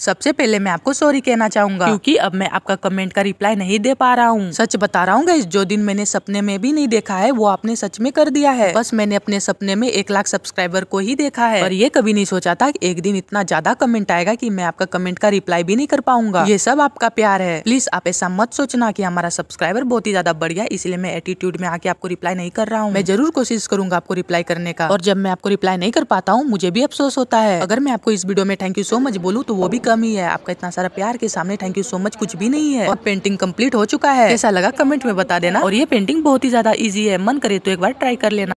सबसे पहले मैं आपको सॉरी कहना चाहूंगा क्योंकि अब मैं आपका कमेंट का रिप्लाई नहीं दे पा रहा हूँ सच बता रहा हूँ जो दिन मैंने सपने में भी नहीं देखा है वो आपने सच में कर दिया है बस मैंने अपने सपने में एक लाख सब्सक्राइबर को ही देखा है और ये कभी नहीं सोचा था एक दिन इतना ज्यादा कमेंट आएगा की मैं आपका कमेंट का रिप्लाई भी नहीं कर पाऊंगा ये सब आपका प्यार है प्लीज आप ऐसा मत सोचना की हमारा सब्सक्राइबर बहुत ही ज्यादा बढ़िया इसलिए मैं एटीट्यूड में आके आपको रिप्लाई नहीं कर रहा हूँ मैं जरूर कोशिश करूंगा आपको रिप्लाई करने का और जब मैं आपको रिप्लाई नहीं कर पाता हूँ मुझे भी अफसोस होता है अगर मैं आपको इस वीडियो में थैंक यू सो मच बोलूँ तो वो भी कम ही है आपका इतना सारा प्यार के सामने थैंक यू सो मच कुछ भी नहीं है और पेंटिंग कम्प्लीट हो चुका है ऐसा लगा कमेंट में बता देना और ये पेंटिंग बहुत ही ज्यादा ईजी है मन करे तो एक बार ट्राई कर लेना